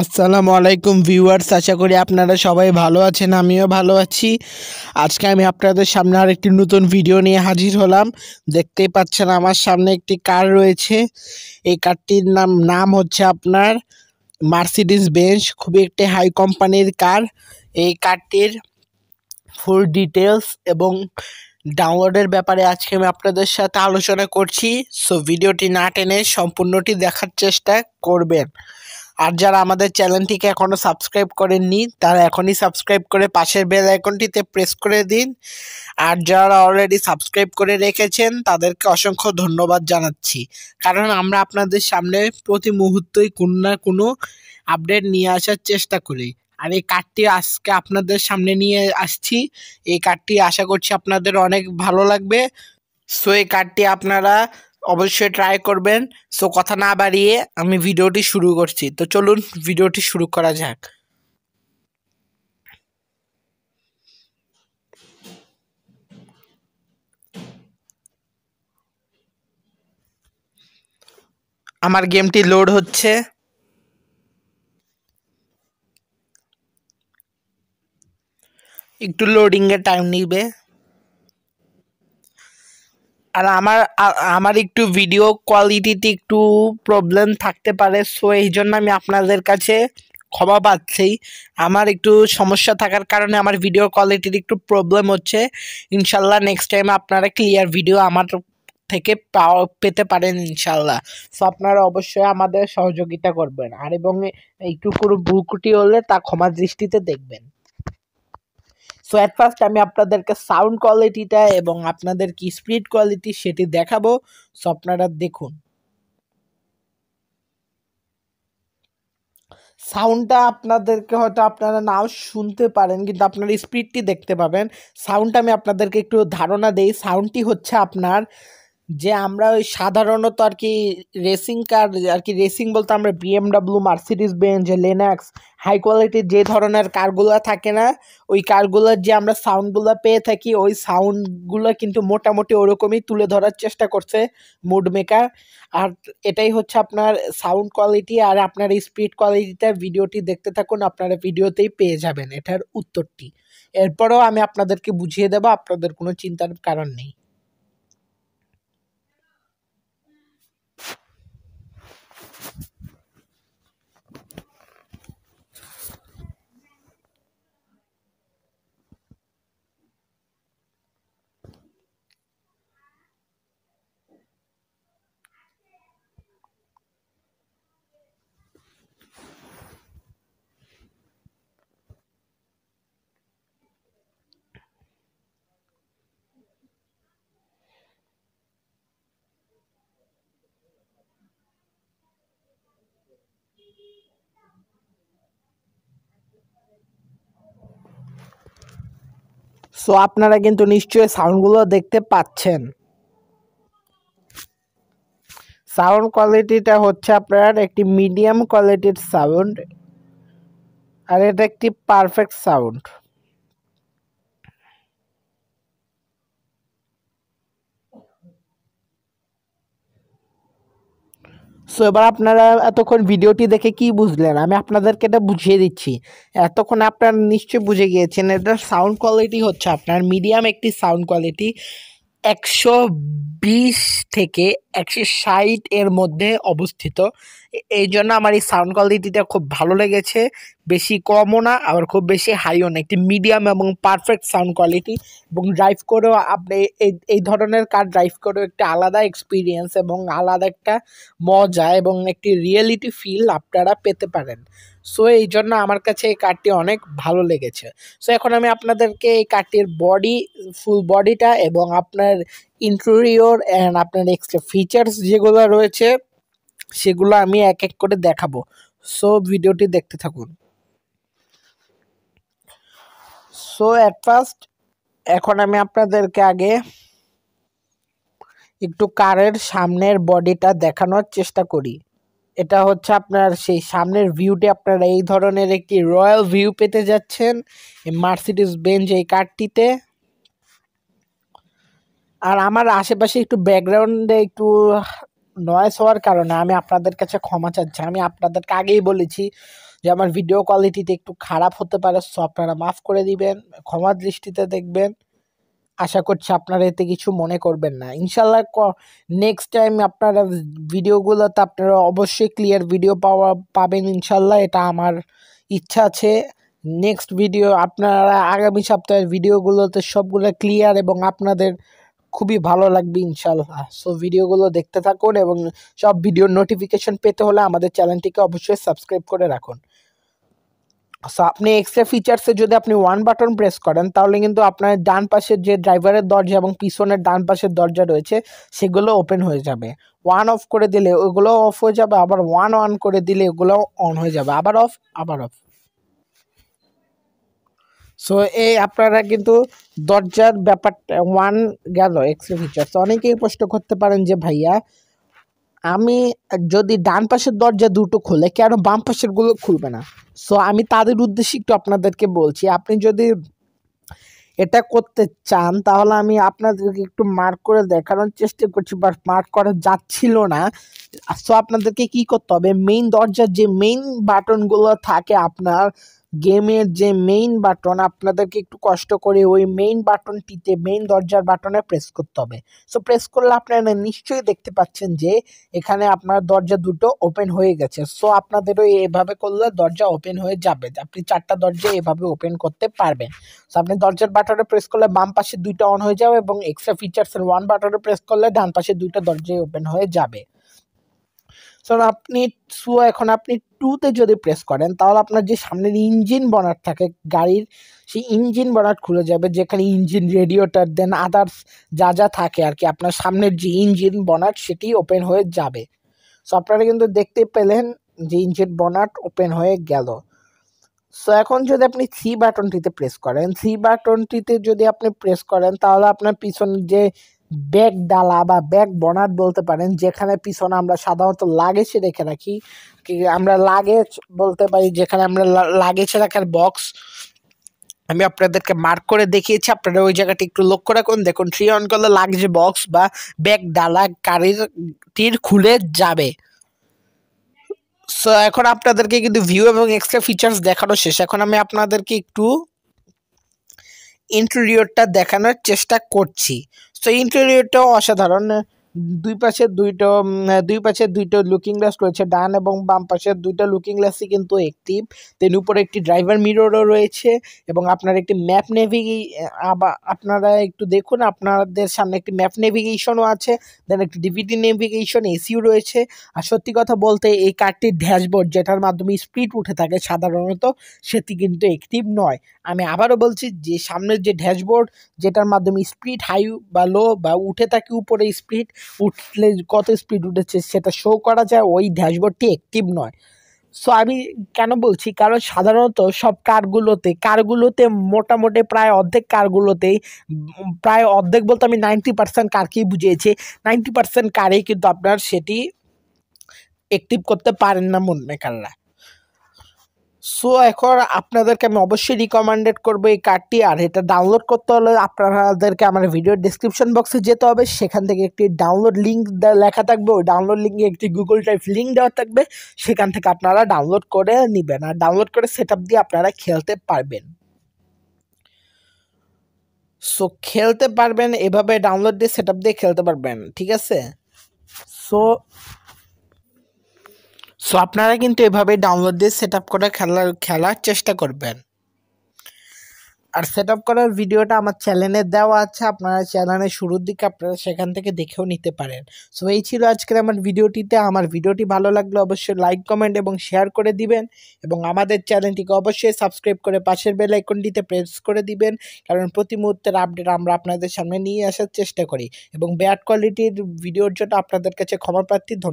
আসসালামু আলাইকুম ভিউয়ার্স আশা করি আপনারা সবাই ভালো আছেন আমিও ভালো আছি আজকে আমি আপনাদের সামনে আর একটি নতুন ভিডিও নিয়ে হাজির হলাম দেখতেই পাচ্ছেন আমার সামনে একটি কার রয়েছে এই কারটির নাম নাম হচ্ছে আপনার মার্সিডিস বেঞ্চ খুবই একটি হাই কোম্পানির কার এই কারটির ফুল ডিটেলস এবং ডাউনলোডের ব্যাপারে আজকে আমি আপনাদের সাথে আলোচনা করছি সো ভিডিওটি না টেনে সম্পূর্ণটি দেখার চেষ্টা করবেন আর যারা আমাদের চ্যানেলটিকে এখনও সাবস্ক্রাইব করেননি তারা এখনই সাবস্ক্রাইব করে পাশের বেল আইকনটিতে প্রেস করে দিন আর যারা অলরেডি সাবস্ক্রাইব করে রেখেছেন তাদেরকে অসংখ্য ধন্যবাদ জানাচ্ছি কারণ আমরা আপনাদের সামনে প্রতি মুহূর্তেই কোনো না কোনো আপডেট নিয়ে আসার চেষ্টা করি আর এই কার্ডটি আজকে আপনাদের সামনে নিয়ে আসছি এই কার্ডটি আশা করছি আপনাদের অনেক ভালো লাগবে সো এই কার্ডটি আপনারা অবশ্যই ট্রাই করবেন সো কথা না বাড়িয়ে আমি ভিডিওটি শুরু করছি তো চলুন ভিডিওটি শুরু করা যাক আমার গেমটি লোড হচ্ছে একটু লোডিংয়ের টাইম নিবে আর আমার আমার একটু ভিডিও কোয়ালিটিতে একটু প্রবলেম থাকতে পারে সো এই জন্য আমি আপনাদের কাছে ক্ষমা পাচ্ছি আমার একটু সমস্যা থাকার কারণে আমার ভিডিও কোয়ালিটির একটু প্রবলেম হচ্ছে ইনশাল্লাহ নেক্সট টাইম আপনারা ক্লিয়ার ভিডিও আমার থেকে পেতে পারেন ইনশাল্লাহ সো আপনারা অবশ্যই আমাদের সহযোগিতা করবেন আর এবং একটু কোনো বুকটি হলে তা ক্ষমা দৃষ্টিতে দেখবেন সো অ্যাট ফার্স্ট আমি আপনাদেরকে সাউন্ড কোয়ালিটিটা এবং আপনাদের কি স্পিড কোয়ালিটি সেটি দেখাবো সো আপনারা দেখুন সাউন্ডটা আপনাদেরকে হয়তো আপনারা নাও শুনতে পারেন কিন্তু আপনারা স্পিডটি দেখতে পাবেন সাউন্ডটা আমি আপনাদেরকে একটু ধারণা দেই সাউন্ডটি হচ্ছে আপনার যে আমরা ওই সাধারণত আর কি রেসিং কার আর কি রেসিং বলতে আমরা BMW Mercedes Benz Lexus high কোয়ালিটির যে ধরনের কারগুলো থাকে না ওই কারগুলোর যে আমরা সাউন্ডগুলো পেয়ে থাকি ওই সাউন্ডগুলো কিন্তু মোটামুটি ওরকমই তুলে ধরার চেষ্টা করছে মুড মেকার আর এটাই হচ্ছে আপনার সাউন্ড কোয়ালিটি আর আপনার স্পিড কোয়ালিটিটা ভিডিওটি দেখতে থাকুন আপনারা ভিডিওতেই পেয়ে যাবেন এটার উত্তরটি এরপরেও আমি আপনাদেরকে বুঝিয়ে দেবো আপনাদের কোনো চিন্তার কারণ নেই সো আপনারা কিন্তু নিশ্চয়ই সাউন্ডগুলো দেখতে পাচ্ছেন সাউন্ড কোয়ালিটিটা হচ্ছে আপনার একটি মিডিয়াম কোয়ালিটির সাউন্ড আর এটা একটি পারফেক্ট সাউন্ড সো এবার আপনারা এতক্ষণ ভিডিওটি দেখে কি বুঝলেন আমি আপনাদেরকে এটা বুঝিয়ে দিচ্ছি এতক্ষণ আপনারা নিশ্চয়ই বুঝে গিয়েছেন এটার সাউন্ড কোয়ালিটি হচ্ছে আপনার মিডিয়াম একটি সাউন্ড কোয়ালিটি একশো বিশ থেকে একশো ষাট এর মধ্যে অবস্থিত এই জন্য আমার এই সাউন্ড কোয়ালিটিটা খুব ভালো লেগেছে বেশি কমও না আবার খুব বেশি হাইও না একটি মিডিয়াম এবং পারফেক্ট সাউন্ড কোয়ালিটি এবং ড্রাইভ করেও আপনি এই এই ধরনের কার ড্রাইভ করেও একটা আলাদা এক্সপিরিয়েন্স এবং আলাদা একটা মজা এবং একটি রিয়েলিটি ফিল আপনারা পেতে পারেন সো এই জন্য আমার কাছে এই কারটি অনেক ভালো লেগেছে সো এখন আমি আপনাদেরকে এই কারটির বডি ফুল বডিটা এবং আপনার ইন্টেরিয়র অ্যান্ড আপনার এক্সট্রা ফিচার্স যেগুলো রয়েছে সেগুলো আমি এক এক করে দেখাবো সো ভিডিওটি দেখতে থাকুন সো অ্যাট ফার্স্ট এখন আমি আপনাদেরকে আগে একটু কারের সামনের বডিটা দেখানোর চেষ্টা করি এটা হচ্ছে আপনার সেই সামনের ভিউটি আপনারা এই ধরনের একটি রয়্যাল ভিউ পেতে যাচ্ছেন মার্সিডিস বেঞ্চ এই কারটিতে আর আমার আশেপাশে একটু ব্যাকগ্রাউন্ডে একটু নয়েস হওয়ার কারণে আমি আপনাদের কাছে ক্ষমা চাচ্ছি আমি আপনাদেরকে আগেই বলেছি যে আমার ভিডিও কোয়ালিটিতে একটু খারাপ হতে পারে সো আপনারা মাফ করে দিবেন ক্ষমা দৃষ্টিতে দেখবেন আশা করছি আপনারা এতে কিছু মনে করবেন না ইনশাল্লাহ নেক্সট টাইম আপনারা ভিডিওগুলোতে আপনারা অবশ্যই ক্লিয়ার ভিডিও পাওয়া পাবেন ইনশাল্লাহ এটা আমার ইচ্ছা আছে নেক্সট ভিডিও আপনারা আগামী সপ্তাহের ভিডিওগুলোতে সবগুলো ক্লিয়ার এবং আপনাদের খুবই ভালো লাগবে ইনশাল্লাহ সো ভিডিওগুলো দেখতে থাকুন এবং সব ভিডিওর নোটিফিকেশন পেতে হলে আমাদের চ্যানেলটিকে অবশ্যই সাবস্ক্রাইব করে রাখুন সো আপনি এক্সট্রা ফিচার্সে যদি আপনি ওয়ান বাটন প্রেস করেন তাহলে কিন্তু আপনার ডান পাশের যে ড্রাইভারের দরজা এবং পিছনের ডান পাশের দরজা রয়েছে সেগুলো ওপেন হয়ে যাবে ওয়ান অফ করে দিলে ওগুলো অফ হয়ে যাবে আবার ওয়ান অন করে দিলে ওগুলো অন হয়ে যাবে আবার অফ আবার অফ সো এই আপনারা কিন্তু দরজার ব্যাপারটা ওয়ান গেল এক্সট্রা ফিচার্স অনেকেই প্রশ্ন করতে পারেন যে ভাইয়া আমি যদি ডান পাশের দরজা দুটো খোলে কেন বাম পাশের গুলো খুলবে না সো আমি তাদের উদ্দেশ্যে একটু আপনাদেরকে বলছি আপনি যদি এটা করতে চান তাহলে আমি আপনাদেরকে একটু মার্ক করে দেখানোর চেষ্টা করছি বাট মার্ক করা যাচ্ছিল না সো আপনাদেরকে কি করতে হবে মেইন দরজার যে মেইন বাটনগুলো থাকে আপনার গেমের যে মেইন বাটন আপনাদেরকে একটু কষ্ট করে ওই মেইন বাটনটিতে মেইন দরজার বাটনে প্রেস করতে হবে সো প্রেস করলে আপনারা নিশ্চয়ই দেখতে পাচ্ছেন যে এখানে আপনার দরজা দুটো ওপেন হয়ে গেছে সো আপনাদেরও এভাবে করলে দরজা ওপেন হয়ে যাবে আপনি চারটা দরজা এভাবে ওপেন করতে পারবেন সো আপনি দরজার বাটনে প্রেস করলে বাম পাশে দুইটা অন হয়ে যাবে এবং এক্সট্রা ফিচার্সের ওয়ান বাটনে প্রেস করলে ডান পাশে দুইটা দরজাই ওপেন হয়ে যাবে সো আপনি সো এখন আপনি টুতে যদি প্রেস করেন তাহলে আপনার যে সামনের ইঞ্জিন বনার থাকে গাড়ির সেই ইঞ্জিন বনার খুলে যাবে যেখানে ইঞ্জিন রেডিওটার দেন আদার্স যা যা থাকে আর কি আপনার সামনের যে ইঞ্জিন বনার সেটি ওপেন হয়ে যাবে সো আপনারা কিন্তু দেখতে পেলেন যে ইঞ্জিন বনাট ওপেন হয়ে গেল সো এখন যদি আপনি সি বাটনটিতে প্রেস করেন সি বাটনটিতে যদি আপনি প্রেস করেন তাহলে আপনার পিছনে যে ব্যাগ ডালা বা ব্যাগ বনাট বলতে পারেন যেখানে পিছনে আমরা সাধারণত লাগেজ রেখে রাখি কি আমরা লাগেজ বলতে পারি যেখানে আমরা লাগেজ রাখার বক্স আমি আপনাদেরকে মার্ক করে দেখিয়েছি আপনারা ওই জায়গাটি একটু লক্ষ্য রাখুন দেখুন থ্রি অন করলে লাগেজ বক্স বা ব্যাগ ডালা গাড়ির তীর খুলে যাবে সো এখন আপনাদেরকে কিন্তু ভিউ এবং এক্সট্রা ফিচার্স দেখানো শেষ এখন আমি আপনাদেরকে একটু ইন্টেরিয়রটা দেখানোর চেষ্টা করছি তো ইন্টেরিয়রটাও অসাধারণ দুই পাশে দুইটো দুই পাশে দুইটো লুকিং গ্লাস রয়েছে ডান এবং বাম পাশের দুইটা লুকিং গ্লাসই কিন্তু অ্যাক্টিভ দেন উপরে একটি ড্রাইভার মিররও রয়েছে এবং আপনার একটি ম্যাপ নেভিগি আপনারা একটু দেখুন আপনাদের সামনে একটি ম্যাপ নেভিগেশনও আছে দেন একটি ডিভিডি নেভিগেশন এসিও রয়েছে আর সত্যি কথা বলতে এই কারটির ড্যাশবোর্ড যেটার মাধ্যমে স্পিড উঠে থাকে সাধারণত সেটি কিন্তু অ্যাক্টিভ নয় আমি আবারও বলছি যে সামনের যে ড্যাশবোর্ড যেটার মাধ্যমে স্পিড হাই বা লো বা উঠে থাকে উপরে স্পিড উঠলে কত স্পিড উঠেছে সেটা শো করা যায় ওই ড্যাশবোর্ডটি অ্যাক্টিভ নয় সো আমি কেন বলছি কারণ সাধারণত সব কারগুলোতে কারগুলোতে মোটামুটি প্রায় অর্ধেক কারগুলোতেই প্রায় অর্ধেক বলতে আমি নাইনটি পার্সেন্ট কারকেই বুঝিয়েছি নাইনটি পার্সেন্ট কারেই কিন্তু আপনার সেটি অ্যাক্টিভ করতে পারেন না কাররা সো এখন আপনাদেরকে আমি অবশ্যই রিকমেন্ডেড করবো এই কার্ডটি আর এটা ডাউনলোড করতে হলে আপনাদেরকে আমার ভিডিও ডিসক্রিপশন বক্সে যেতে হবে সেখান থেকে একটি ডাউনলোড লিঙ্ক লেখা থাকবে ওই ডাউনলোড লিঙ্কে একটি গুগল ড্রাইভ লিঙ্ক দেওয়া থাকবে সেখান থেকে আপনারা ডাউনলোড করে নেবেন আর ডাউনলোড করে সেট দিয়ে আপনারা খেলতে পারবেন সো খেলতে পারবেন এভাবে ডাউনলোড দিয়ে সেট দিয়ে খেলতে পারবেন ঠিক আছে সো সো আপনারা কিন্তু এভাবে ডাউনলোড দিয়ে সেট আপ করে খেলার খেলার চেষ্টা করবেন আর সেট আপ করার ভিডিওটা আমার চ্যানেলে দেওয়া আছে আপনারা চ্যানেলের শুরুর দিকে আপনারা সেখান থেকে দেখেও নিতে পারেন সো এই ছিল আজকের আমার ভিডিওটিতে আমার ভিডিওটি ভালো লাগলে অবশ্যই লাইক কমেন্ট এবং শেয়ার করে দিবেন এবং আমাদের চ্যানেলটিকে অবশ্যই সাবস্ক্রাইব করে পাশের বেল আইকনটিতে প্রেস করে দিবেন কারণ প্রতি মুহূর্তের আপডেট আমরা আপনাদের সামনে নিয়ে আসার চেষ্টা করি এবং ব্যাড কোয়ালিটির ভিডিওর জন্য আপনাদের কাছে ক্ষমাপ্রার্থী ধন্যবাদ